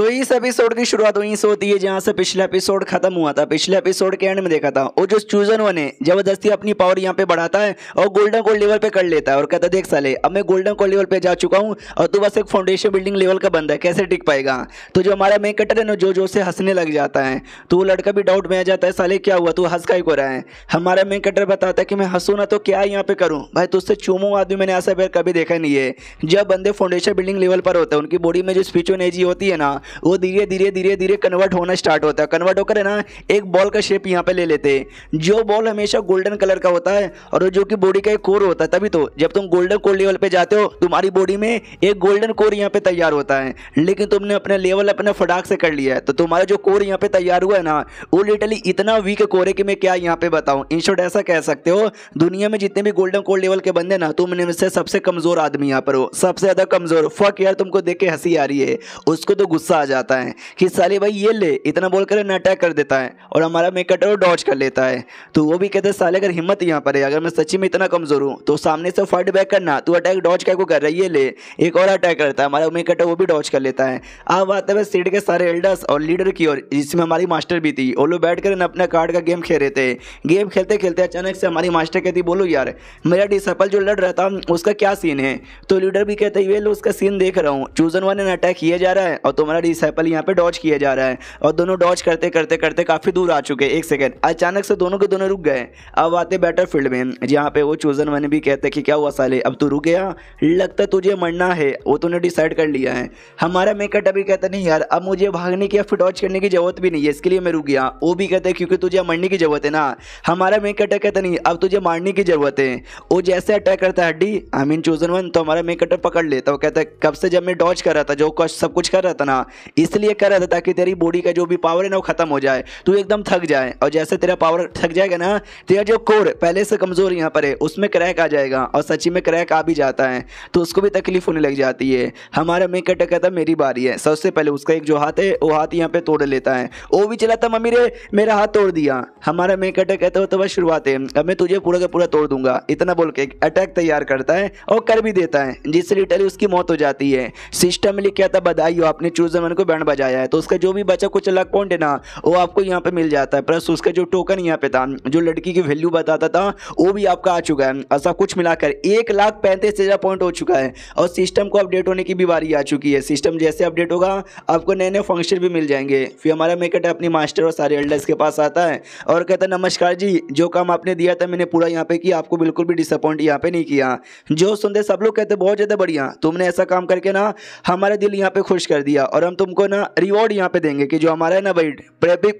तो इस एपिसोड की शुरुआत वहीं से होती है जहाँ से पिछला एपिसोड खत्म हुआ था पिछले एपिसोड के एंड में देखा था और जो चूजन वन है जबरदस्ती अपनी पावर यहाँ पे बढ़ाता है और गोल्डन कोल्ड लेवल पे कर लेता है और कहता है देख साले अब मैं गोल्डन कोल्ड लेवल पे जा चुका हूँ और तू बस एक फाउंडेशन बिल्डिंग लेवल का बंदा है कैसे टिक पाएगा तो जो हमारा मेन कटर है ना जो जो से हंसने लग जाता है तो वो लड़का भी डाउट में आ जाता है साले क्या हुआ तू हंस का ही को रहा है हमारा मेन कटर बताता है कि मैं हंसू ना तो क्या यहाँ पे करूँ भाई तुझसे चूमू आदमी मैंने ऐसा कभी देखा नहीं है जब बंदे फाउंडेशन बिल्डिंग लेवल पर होते हैं उनकी बॉडी में जो स्पीचो स्पिचोनेजी होती है ना वो धीरे धीरे धीरे धीरे कन्वर्ट होना स्टार्ट होता है कन्वर्ट होकर है ना एक बॉल का शेप यहाँ पे ले लेते हैं जो बॉल हमेशा गोल्डन कलर का होता है और जो कि बॉडी का एक कोर होता है तभी तो जब तुम गोल्डन कोर लेवल पे जाते हो तुम्हारी बॉडी में एक गोल्डन कोर यहाँ पे तैयार होता है लेकिन तुमने अपने लेवल अपने फटाक से कर लिया है तो तुम्हारा जो कोर यहाँ पे तैयार हुआ है ना वो लिटरली इतना वीक कोर है कि मैं क्या यहाँ पे बताऊँ इन शॉर्ट ऐसा कह सकते हो दुनिया में जितने भी गोल्डन कोर लेवल के बंदे ना तुमने इनमें से सबसे कमज़ोर आदमी यहाँ पर हो सबसे ज़्यादा कमज़ोर फक यार तुमको देख के हंसी आ रही है उसको तो गुस्सा गुस्सा आ जाता है कि साले भाई ये ले इतना बोलकर कर अटैक कर देता है और हमारा मेक कटर डॉच कर लेता है तो वो भी कहते हैं साले अगर हिम्मत यहाँ पर है अगर मैं सच्ची में इतना कमज़ोर हूँ तो सामने से फाइट बैक करना तू अटैक डॉच क्या को कर रहा है ये ले एक और अटैक करता है हमारा मेक कटर वो भी डॉच कर लेता है अब बात है सीट के सारे एल्डर्स और लीडर की और जिसमें हमारी मास्टर भी थी वो लोग बैठ कर अपने कार्ड का गेम खेल रहे थे गेम खेलते खेलते अचानक से हमारी मास्टर कहती बोलो यार मेरा डिसपल जो लड़ रहा था उसका क्या सीन है तो लीडर भी कहते हैं ये लो उसका सीन देख रहा हूँ चूजन वन अटैक किया जा रहा है और तुम्हारा थर्ड ही यहाँ पे डॉच किया जा रहा है और दोनों डॉच करते करते करते काफ़ी दूर आ चुके हैं एक सेकेंड अचानक से दोनों के दोनों रुक गए अब आते बैटर फील्ड में जहाँ पे वो चूजन वन भी कहते कि क्या हुआ साले अब तू रुक गया लगता तुझे मरना है वो तूने डिसाइड कर लिया है हमारा मेकअट अभी कहता नहीं यार अब मुझे भागने की या फिर डॉच करने की जरूरत भी नहीं है इसके लिए मैं रुक गया वो भी कहते क्योंकि तुझे मरने की जरूरत है ना हमारा मेकअट कहता नहीं अब तुझे मारने की जरूरत है वो जैसे अटैक करता है हड्डी आई मीन चूजन वन तो हमारा मेकअट पकड़ लेता तो वो कहता है कब से जब मैं डॉच कर रहा था जो सब कुछ कर रहा था ना इसलिए कर रहा था ताकि तेरी बॉडी का जो भी पावर है ना वो खत्म हो जाए तू एकदम थक जाए और जैसे तेरा पावर थक जाएगा ना तेरा जो कोर पहले से कमज़ोर यहाँ पर है उसमें क्रैक आ जाएगा और सच्ची में क्रैक आ भी जाता है तो उसको भी तकलीफ होने लग जाती है हमारा मेक अटैक कहता मेरी बारी है सबसे पहले उसका एक जो हाथ है वो हाथ यहाँ पे तोड़ लेता है वो भी चला था मम्मी रे मेरा हाथ तोड़ दिया हमारा मेक अटैक कहता हो तो बस शुरुआत है अब मैं तुझे पूरा का पूरा तोड़ दूंगा इतना बोल के अटैक तैयार करता है और कर भी देता है जिससे लिटरली उसकी मौत हो जाती है सिस्टम लिख लिखा था बधाई हो आपने चूज सेवन को बैंड बजाया है तो उसका जो भी बचा कुछ अलग पॉइंट है ना वो आपको यहाँ पे मिल जाता है प्लस उसका जो टोकन यहाँ पे था जो लड़की की वैल्यू बताता था वो भी आपका आ चुका है ऐसा कुछ मिलाकर एक लाख पैंतीस हज़ार पॉइंट हो चुका है और सिस्टम को अपडेट होने की भी बारी आ चुकी है सिस्टम जैसे अपडेट होगा आपको नए नए फंक्शन भी मिल जाएंगे फिर हमारा मेकअट अपनी मास्टर और सारे एल्डर्स के पास आता है और कहता है नमस्कार जी जो काम आपने दिया था मैंने पूरा यहाँ पे किया आपको बिल्कुल भी डिसअपॉइंट यहाँ पे नहीं किया जो सुनते सब लोग कहते बहुत ज़्यादा बढ़िया तुमने ऐसा काम करके ना हमारा दिल यहाँ पे खुश कर दिया और हम तुमको ना रिवॉर्ड यहाँ पे देंगे कि जो हमारा है ना भाई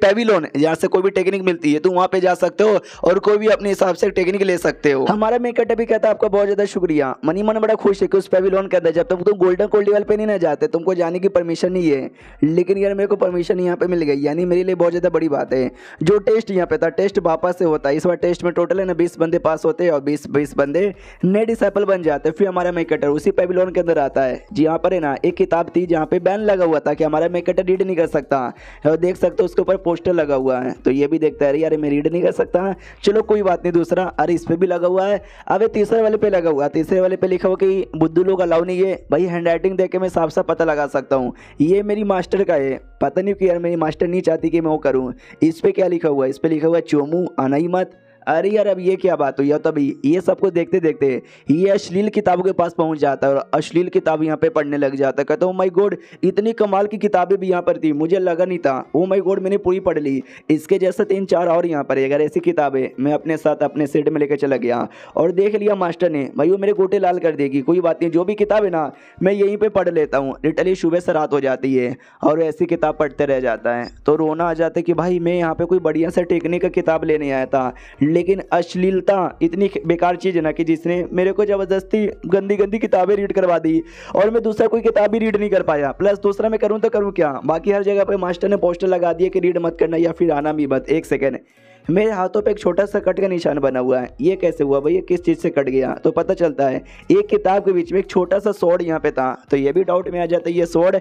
पेविलोन यहाँ से कोई भी टेक्निक मिलती है तुम वहाँ पे जा सकते हो और कोई भी अपने हिसाब से टेक्निक ले सकते हो हमारा मेकअप टेपी कहता है आपका बहुत ज़्यादा शुक्रिया मनी मन बड़ा खुश है कि उस पेविलोन के अंदर जब तक तुम गोल्डन कोल्ड लेवल पर नहीं ना जाते तुमको जाने की परमिशन नहीं है लेकिन यार मेरे को परमिशन यहाँ पे मिल गई यानी मेरे लिए बहुत ज़्यादा बड़ी बात है जो टेस्ट यहाँ पे था टेस्ट वापस से होता है इस बार टेस्ट में टोटल है ना बीस बंदे पास होते हैं और बीस बीस बंदे नए डिसाइपल बन जाते हैं फिर हमारा मेकअटर उसी पेविलोन के अंदर आता है जी यहाँ पर है ना एक किताब थी जहाँ पे बैन लगा हुआ था कि हमारा मैं कटर रीड नहीं कर सकता और देख सकते हो उसके ऊपर पोस्टर लगा हुआ है तो ये भी देखता है अरे मैं रीड नहीं कर सकता चलो कोई बात नहीं दूसरा अरे इस पर भी लगा हुआ है अब तीसरे वाले पे लगा हुआ है तीसरे वाले पे लिखा हुआ कि बुद्धू लोग अलाउ नहीं है भाई हैंड राइटिंग देख के मैं साफ साफ पता लगा सकता हूँ ये मेरी मास्टर का है पता नहीं कि यार मेरी मास्टर नहीं चाहती कि मैं वो करूँ इस पर क्या लिखा हुआ है इस पर लिखा हुआ है चोमू आना ही मत अरे यार अब ये क्या बात हुई तो अभी ये सब कुछ देखते देखते ये अश्लील किताबों के पास पहुंच जाता है और अश्लील किताब यहाँ पे पढ़ने लग जाता है कहता हूँ माई oh गोड इतनी कमाल की किताबें भी यहाँ पर थी मुझे लगा नहीं था वो माई गोड मैंने पूरी पढ़ ली इसके जैसा तीन चार और यहाँ पर अगर ऐसी किताबें मैं अपने साथ अपने सेट में लेकर चला गया और देख लिया मास्टर ने भाई वो मेरे गोटे लाल कर देगी कोई बात नहीं जो भी किताब है ना मैं यहीं पर पढ़ लेता हूँ लिटली सुबह से रात हो जाती है और ऐसी किताब पढ़ते रह जाता है तो रोना आ जाता है कि भाई मैं यहाँ पर कोई बढ़िया सा टेक्निक का किताब लेने आया था लेकिन अश्लीलता इतनी बेकार चीज़ है ना कि जिसने मेरे को ज़बरदस्ती गंदी गंदी किताबें रीड करवा दी और मैं दूसरा कोई किताब भी रीड नहीं कर पाया प्लस दूसरा मैं करूँ तो करूँ क्या बाकी हर जगह पर मास्टर ने पोस्टर लगा दिया कि रीड मत करना या फिर आना भी मत एक सेकेंड मेरे हाथों पे एक छोटा सा कट का निशान बना हुआ है ये कैसे हुआ भैया किस चीज़ से कट गया तो पता चलता है एक किताब के बीच में एक छोटा सा सोड यहाँ पे था तो ये भी डाउट में आ जाता है ये सोड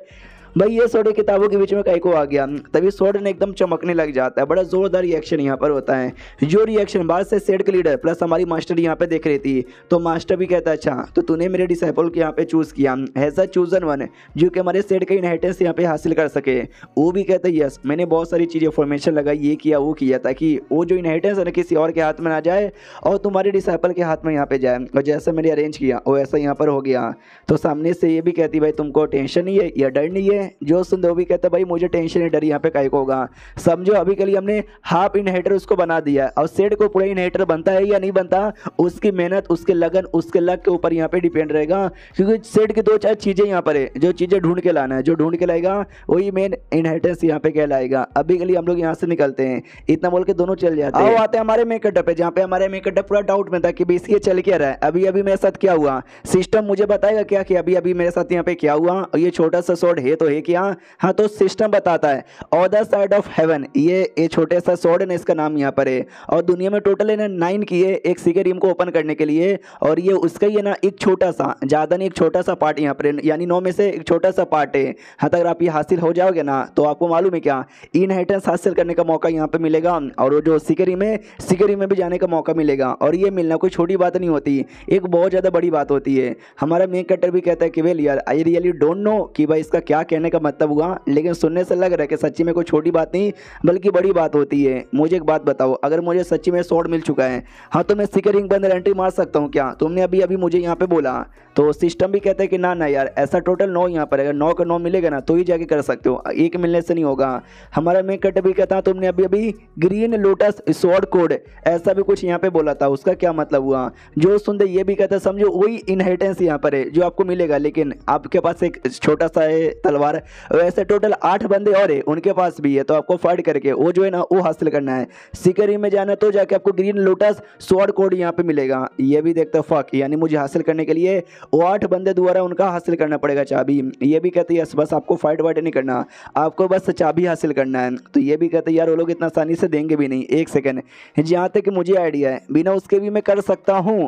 भाई ये सोडे किताबों के बीच में कई को आ गया तभी सोडे ने एकदम चमकने लग जाता है बड़ा जोरदार रिएक्शन यहाँ पर होता है जो रिएक्शन बाहर से सेड के लीडर प्लस हमारी मास्टर यहाँ पे देख रही थी तो मास्टर भी कहता अच्छा तो तूने मेरे डिसाइपल को यहाँ पे चूज किया ऐसा चूजन वन जो कि हमारे सेड के इनहेरिटेंस यहाँ पे हासिल कर सके वो भी कहता यस मैंने बहुत सारी चीज़ें फॉर्मेशन लगाई ये किया वो किया ताकि वो जो इनहेरिटेंस है ना किसी और के हाथ में ना जाए और तुम्हारे डिसाइपल के हाथ में यहाँ पे जाए और जैसा मैंने अरेंज किया वो ऐसा यहाँ पर हो गया तो सामने से ये भी कहती भाई तुमको टेंशन नहीं है या डर नहीं है हैं जो संधोवी कहता है भाई मुझे टेंशन है डर यहाँ पे कहीं को होगा समझो अभी के लिए हमने हाफ इनहेटर उसको बना दिया है और सेट को पूरा इनहेटर बनता है या नहीं बनता उसकी मेहनत उसके लगन उसके लक के ऊपर यहाँ पे डिपेंड रहेगा क्योंकि सेट की दो चार चीज़ें यहाँ पर है जो चीज़ें ढूंढ के लाना है जो ढूंढ के लाएगा वही मेन इनहेरिटेंस यहाँ पे कहलाएगा अभी के लिए हम लोग यहाँ से निकलते हैं इतना बोल के दोनों चल जाते हैं आते हैं हमारे मेकअप पे जहाँ पे हमारे मेकअप पूरा डाउट में था कि भाई ये चल क्या रहा है अभी अभी मेरे साथ क्या हुआ सिस्टम मुझे बताएगा क्या कि अभी अभी मेरे साथ यहाँ पे क्या हुआ ये छोटा सा शॉर्ट है तो लोहे की हाँ हाँ तो सिस्टम बताता है अदर साइड ऑफ हेवन ये ये छोटे सा सॉर्ड है इसका नाम यहाँ पर है और दुनिया में टोटल है ना नाइन किए एक सीके रिम को ओपन करने के लिए और ये उसका ही है ना एक छोटा सा ज़्यादा नहीं एक छोटा सा पार्ट यहाँ पर यानी नौ में से एक छोटा सा पार्ट है हाँ तो अगर आप ये हासिल हो जाओगे ना तो आपको मालूम है क्या इनहेटेंस हासिल करने का मौका यहाँ पर मिलेगा और वो जो सीकरी में सीकरी में भी जाने का मौका मिलेगा और ये मिलना कोई छोटी बात नहीं होती एक बहुत ज़्यादा बड़ी बात होती है हमारा मेन कटर भी कहता है कि वेल यार आई रियली डोंट नो कि भाई इसका क्या कहना कहने का मतलब हुआ लेकिन सुनने से लग रहा है कि सच्ची में कोई छोटी बात नहीं बल्कि बड़ी बात होती है मुझे एक बात बताओ अगर मुझे सच्ची में शॉर्ट मिल चुका है हाँ तो मैं सिकरिंग बंद एंट्री मार सकता हूँ क्या तुमने अभी अभी मुझे यहाँ पर बोला तो सिस्टम भी कहते हैं कि ना ना यार ऐसा टोटल नौ यहाँ पर अगर नौ का नौ मिलेगा ना तो ही जाके कर सकते हो एक मिलने से नहीं होगा हमारा मेन कट भी कहता तुमने अभी अभी ग्रीन लोटस शॉर्ट कोड ऐसा भी कुछ यहाँ पे बोला था उसका क्या मतलब हुआ जो सुनते ये भी कहता समझो वही इनहेरिटेंस यहाँ पर है जो आपको मिलेगा लेकिन आपके पास एक छोटा सा है तलवार और वैसे टोटल आठ बंदे और है उनके पास भी है तो आपको फाइट करके वो जो है ना वो हासिल करना है सिकरी में जाना तो जाके आपको ग्रीन लोटस स्वर्ड कोड यहाँ पे मिलेगा ये भी देखते फक यानी मुझे हासिल करने के लिए वो आठ बंदे द्वारा उनका हासिल करना पड़ेगा चाबी ये भी कहते यस बस आपको फाइट वाइट नहीं करना आपको बस चाबी हासिल करना है तो ये भी कहते यार वो लोग इतना आसानी से देंगे भी नहीं एक सेकेंड जहाँ तक मुझे आइडिया है बिना उसके भी मैं कर सकता हूँ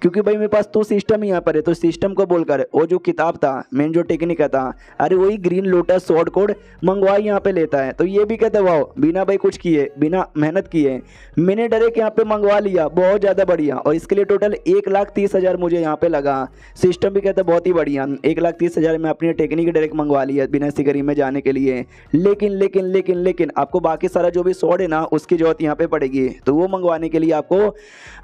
क्योंकि भाई मेरे पास तो सिस्टम ही यहाँ पर है तो सिस्टम को बोलकर वो जो किताब था मेन जो टेक्निक था अरे वही ग्रीन लोटस शॉर्ट कोड मंगवाई यहाँ पे लेता है तो ये भी कहते वाओ बिना भाई कुछ किए बिना मेहनत किए मैंने डायरेक्ट यहाँ पे मंगवा लिया बहुत ज़्यादा बढ़िया और इसके लिए टोटल एक लाख तीस हज़ार मुझे यहाँ पर लगा सिस्टम भी कहते बहुत ही बढ़िया एक लाख तीस हज़ार में अपनी टेक्निक डायरेक्ट मंगवा लिया बिना सिकरी में जाने के लिए लेकिन लेकिन लेकिन लेकिन आपको बाकी सारा जो भी शॉर्ट है ना उसकी जरूरत यहाँ पर पड़ेगी तो वो मंगवाने के लिए आपको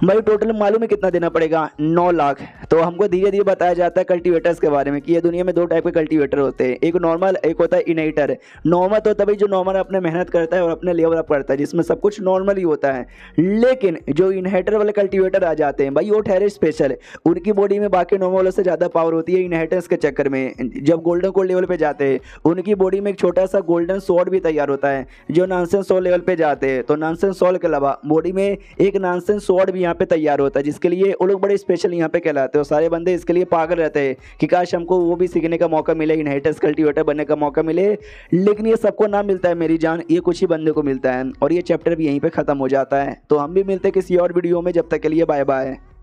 भाई टोटल मालूम है कितना देना पड़ेगा नौ लाख तो हमको धीरे धीरे बताया जाता है कल्टीवेटर्स के बारे में कि ये दुनिया में दो टाइप के कल्टीवेटर होते हैं एक नॉर्मल एक होता है इनेटर नॉर्मल तो तभी जो नॉर्मल अपने मेहनत करता है और अपने लेवल अप करता है जिसमें सब कुछ नॉर्मल ही होता है लेकिन जो इनहेटर वाले कल्टीवेटर आ जाते हैं भाई वो ठहरे स्पेशल उनकी बॉडी में बाकी नॉर्मल वालों से ज़्यादा पावर होती है इनहेटर्स के चक्कर में जब गोल्डन कोल्ड लेवल पर जाते हैं उनकी बॉडी में एक छोटा सा गोल्डन सॉल्ट भी तैयार होता है जो नानसन सॉल लेवल पर जाते हैं तो नानसन सॉल के अलावा बॉडी में एक नानसन सॉल्ट भी यहाँ पर तैयार होता है जिसके लिए वो लोग बड़े स्पेशल यहाँ पे कहलाते हो सारे बंदे इसके लिए पागल रहते हैं कि काश हमको वो भी सीखने का मौका मिले इनहेटर्स कल्टिवेटर बनने का मौका मिले लेकिन ये सबको ना मिलता है मेरी जान ये कुछ ही बंदे को मिलता है और ये चैप्टर भी यहीं पर ख़त्म हो जाता है तो हम भी मिलते किसी और वीडियो में जब तक के लिए बाय बाय